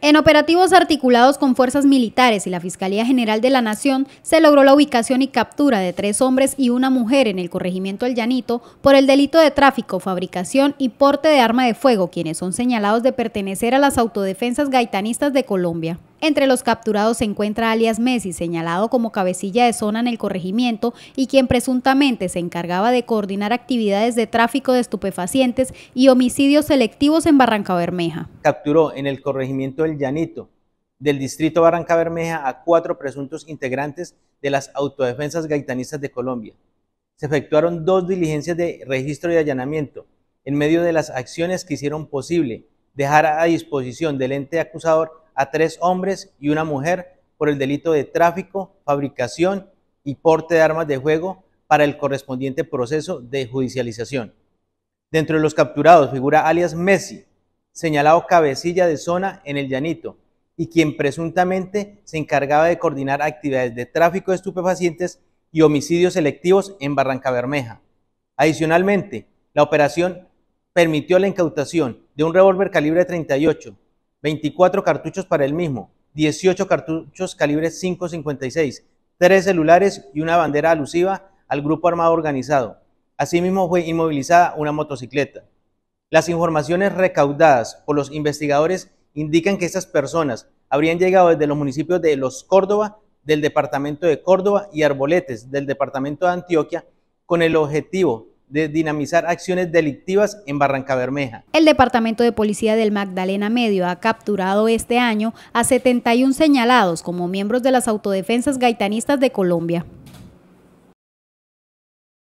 En operativos articulados con fuerzas militares y la Fiscalía General de la Nación, se logró la ubicación y captura de tres hombres y una mujer en el corregimiento El Llanito por el delito de tráfico, fabricación y porte de arma de fuego, quienes son señalados de pertenecer a las autodefensas gaitanistas de Colombia. Entre los capturados se encuentra alias Messi, señalado como cabecilla de zona en el corregimiento y quien presuntamente se encargaba de coordinar actividades de tráfico de estupefacientes y homicidios selectivos en Barranca Bermeja. Capturó en el corregimiento del Llanito del distrito Barranca Bermeja a cuatro presuntos integrantes de las autodefensas gaitanistas de Colombia. Se efectuaron dos diligencias de registro y allanamiento en medio de las acciones que hicieron posible dejar a disposición del ente acusador a tres hombres y una mujer por el delito de tráfico, fabricación y porte de armas de juego para el correspondiente proceso de judicialización. Dentro de los capturados figura alias Messi, señalado cabecilla de zona en el Llanito, y quien presuntamente se encargaba de coordinar actividades de tráfico de estupefacientes y homicidios selectivos en Barranca Bermeja. Adicionalmente, la operación permitió la incautación de un revólver calibre 38, 24 cartuchos para el mismo, 18 cartuchos calibre 5.56, 3 celulares y una bandera alusiva al grupo armado organizado. Asimismo fue inmovilizada una motocicleta. Las informaciones recaudadas por los investigadores indican que estas personas habrían llegado desde los municipios de Los Córdoba, del departamento de Córdoba y Arboletes, del departamento de Antioquia, con el objetivo de dinamizar acciones delictivas en Barranca Bermeja. El Departamento de Policía del Magdalena Medio ha capturado este año a 71 señalados como miembros de las autodefensas gaitanistas de Colombia.